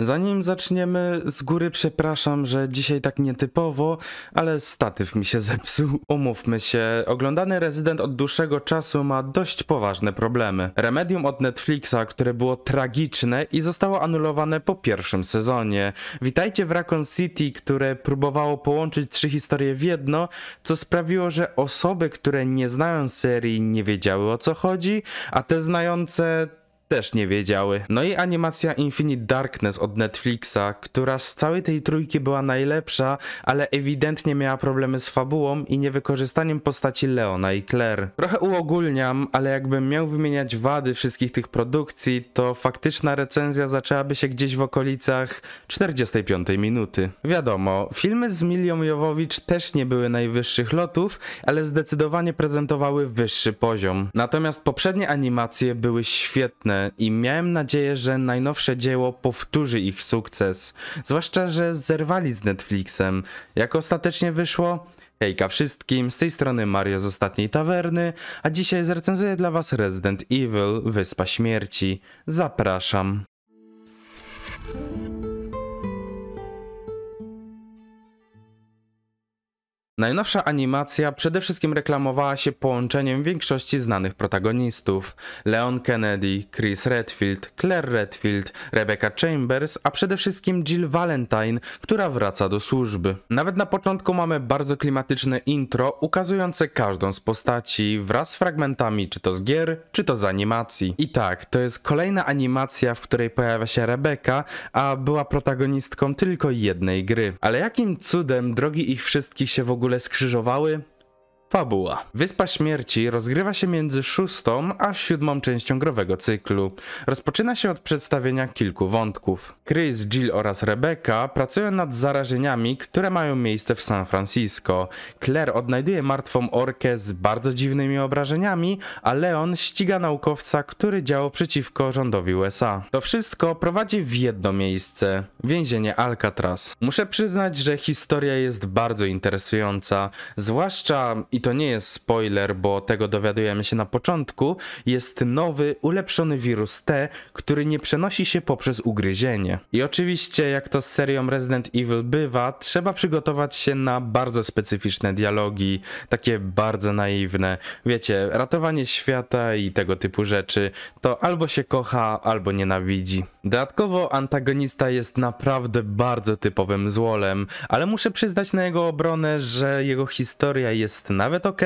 Zanim zaczniemy, z góry przepraszam, że dzisiaj tak nietypowo, ale statyw mi się zepsuł. Umówmy się, oglądany rezydent od dłuższego czasu ma dość poważne problemy. Remedium od Netflixa, które było tragiczne i zostało anulowane po pierwszym sezonie. Witajcie w Raccoon City, które próbowało połączyć trzy historie w jedno, co sprawiło, że osoby, które nie znają serii, nie wiedziały o co chodzi, a te znające też nie wiedziały. No i animacja Infinite Darkness od Netflixa, która z całej tej trójki była najlepsza, ale ewidentnie miała problemy z fabułą i niewykorzystaniem postaci Leona i Claire. Trochę uogólniam, ale jakbym miał wymieniać wady wszystkich tych produkcji, to faktyczna recenzja zaczęłaby się gdzieś w okolicach 45 minuty. Wiadomo, filmy z Milią Jowowicz też nie były najwyższych lotów, ale zdecydowanie prezentowały wyższy poziom. Natomiast poprzednie animacje były świetne, i miałem nadzieję, że najnowsze dzieło powtórzy ich sukces. Zwłaszcza, że zerwali z Netflixem. Jak ostatecznie wyszło, Hejka wszystkim, z tej strony Mario z Ostatniej Tawerny, a dzisiaj zrecenzuję dla was Resident Evil Wyspa Śmierci. Zapraszam. Najnowsza animacja przede wszystkim reklamowała się połączeniem większości znanych protagonistów: Leon Kennedy, Chris Redfield, Claire Redfield, Rebecca Chambers, a przede wszystkim Jill Valentine, która wraca do służby. Nawet na początku mamy bardzo klimatyczne intro ukazujące każdą z postaci wraz z fragmentami czy to z gier, czy to z animacji. I tak, to jest kolejna animacja, w której pojawia się Rebecca, a była protagonistką tylko jednej gry. Ale jakim cudem drogi ich wszystkich się w ogóle ogóle skrzyżowały. Fabuła. Wyspa Śmierci rozgrywa się między szóstą a siódmą częścią growego cyklu. Rozpoczyna się od przedstawienia kilku wątków. Chris, Jill oraz Rebecca pracują nad zarażeniami, które mają miejsce w San Francisco. Claire odnajduje martwą orkę z bardzo dziwnymi obrażeniami, a Leon ściga naukowca, który działał przeciwko rządowi USA. To wszystko prowadzi w jedno miejsce więzienie Alcatraz. Muszę przyznać, że historia jest bardzo interesująca, zwłaszcza i to nie jest spoiler, bo tego dowiadujemy się na początku, jest nowy, ulepszony wirus T, który nie przenosi się poprzez ugryzienie. I oczywiście, jak to z serią Resident Evil bywa, trzeba przygotować się na bardzo specyficzne dialogi, takie bardzo naiwne. Wiecie, ratowanie świata i tego typu rzeczy, to albo się kocha, albo nienawidzi. Dodatkowo antagonista jest naprawdę bardzo typowym złolem, ale muszę przyznać na jego obronę, że jego historia jest na nawet ok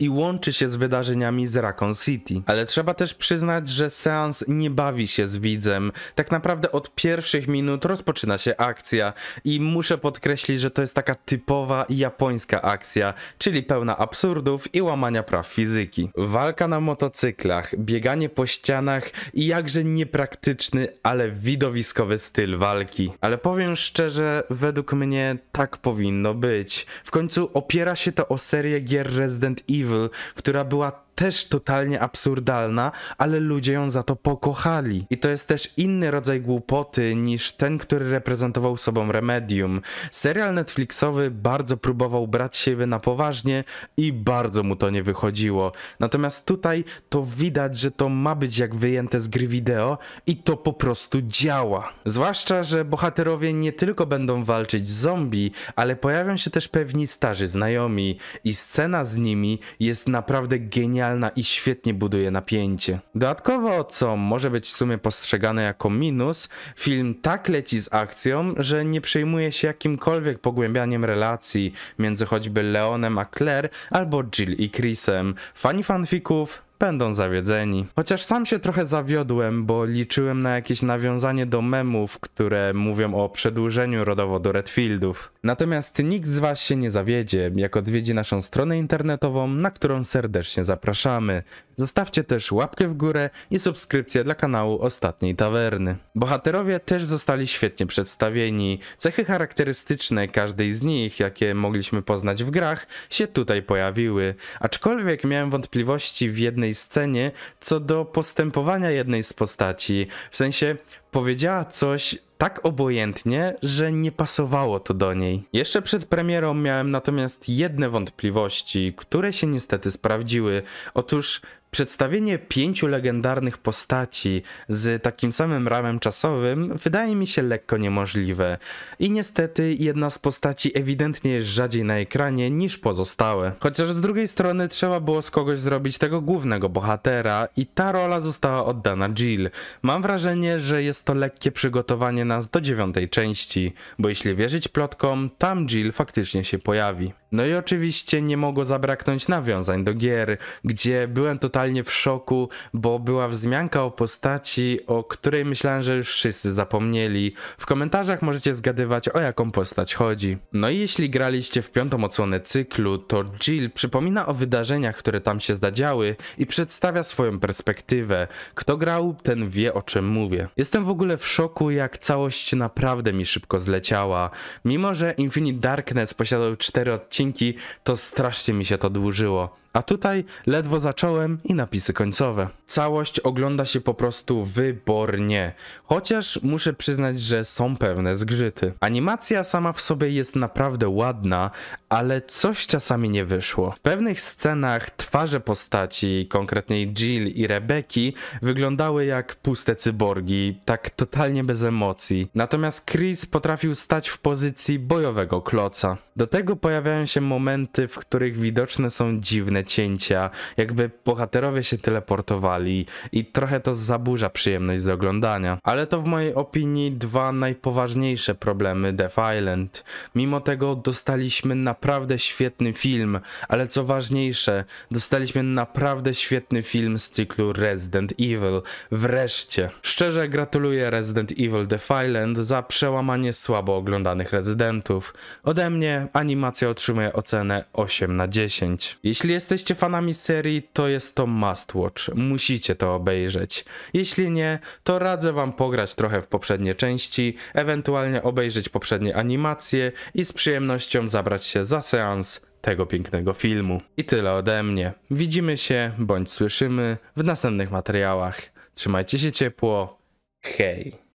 i łączy się z wydarzeniami z Raccoon City. Ale trzeba też przyznać, że seans nie bawi się z widzem. Tak naprawdę od pierwszych minut rozpoczyna się akcja i muszę podkreślić, że to jest taka typowa japońska akcja, czyli pełna absurdów i łamania praw fizyki. Walka na motocyklach, bieganie po ścianach i jakże niepraktyczny, ale widowiskowy styl walki. Ale powiem szczerze, według mnie tak powinno być. W końcu opiera się to o serię gier gier Resident Evil, która była też totalnie absurdalna, ale ludzie ją za to pokochali. I to jest też inny rodzaj głupoty niż ten, który reprezentował sobą Remedium. Serial Netflixowy bardzo próbował brać siebie na poważnie i bardzo mu to nie wychodziło. Natomiast tutaj to widać, że to ma być jak wyjęte z gry wideo i to po prostu działa. Zwłaszcza, że bohaterowie nie tylko będą walczyć z zombie, ale pojawią się też pewni starzy znajomi i scena z nimi jest naprawdę genialna brutalna i świetnie buduje napięcie. Dodatkowo, co może być w sumie postrzegane jako minus, film tak leci z akcją, że nie przejmuje się jakimkolwiek pogłębianiem relacji między choćby Leonem a Claire albo Jill i Chrisem. Fani fanfików będą zawiedzeni. Chociaż sam się trochę zawiodłem, bo liczyłem na jakieś nawiązanie do memów, które mówią o przedłużeniu rodowodu Redfieldów. Natomiast nikt z Was się nie zawiedzie, jak odwiedzi naszą stronę internetową, na którą serdecznie zapraszamy. Zostawcie też łapkę w górę i subskrypcję dla kanału Ostatniej Tawerny. Bohaterowie też zostali świetnie przedstawieni. Cechy charakterystyczne każdej z nich, jakie mogliśmy poznać w grach, się tutaj pojawiły. Aczkolwiek miałem wątpliwości w jednej scenie co do postępowania jednej z postaci. W sensie, powiedziała coś tak obojętnie, że nie pasowało to do niej. Jeszcze przed premierą miałem natomiast jedne wątpliwości, które się niestety sprawdziły. Otóż Przedstawienie pięciu legendarnych postaci z takim samym ramem czasowym wydaje mi się lekko niemożliwe. I niestety jedna z postaci ewidentnie jest rzadziej na ekranie niż pozostałe. Chociaż z drugiej strony trzeba było z kogoś zrobić tego głównego bohatera i ta rola została oddana Jill. Mam wrażenie, że jest to lekkie przygotowanie nas do dziewiątej części, bo jeśli wierzyć plotkom, tam Jill faktycznie się pojawi. No i oczywiście nie mogło zabraknąć nawiązań do gier, gdzie byłem totalnie totalnie w szoku, bo była wzmianka o postaci, o której myślałem, że już wszyscy zapomnieli. W komentarzach możecie zgadywać o jaką postać chodzi. No i jeśli graliście w piątą odsłonę cyklu, to Jill przypomina o wydarzeniach, które tam się zadziały i przedstawia swoją perspektywę. Kto grał, ten wie o czym mówię. Jestem w ogóle w szoku, jak całość naprawdę mi szybko zleciała. Mimo, że Infinite Darkness posiadał 4 odcinki, to strasznie mi się to dłużyło. A tutaj ledwo zacząłem i napisy końcowe. Całość ogląda się po prostu wybornie, chociaż muszę przyznać, że są pewne zgrzyty. Animacja sama w sobie jest naprawdę ładna, ale coś czasami nie wyszło. W pewnych scenach twarze postaci, konkretniej Jill i Rebeki, wyglądały jak puste cyborgi, tak totalnie bez emocji. Natomiast Chris potrafił stać w pozycji bojowego kloca. Do tego pojawiają się momenty, w których widoczne są dziwne cięcia, jakby bohaterowie się teleportowali i trochę to zaburza przyjemność z oglądania. Ale to w mojej opinii dwa najpoważniejsze problemy Death Island. Mimo tego dostaliśmy naprawdę świetny film, ale co ważniejsze, dostaliśmy naprawdę świetny film z cyklu Resident Evil. Wreszcie. Szczerze gratuluję Resident Evil Death Island za przełamanie słabo oglądanych rezydentów. Ode mnie animacja otrzymuje ocenę 8 na 10. Jeśli jest jesteście fanami serii, to jest to must watch. Musicie to obejrzeć. Jeśli nie, to radzę wam pograć trochę w poprzednie części, ewentualnie obejrzeć poprzednie animacje i z przyjemnością zabrać się za seans tego pięknego filmu. I tyle ode mnie. Widzimy się bądź słyszymy w następnych materiałach. Trzymajcie się ciepło. Hej!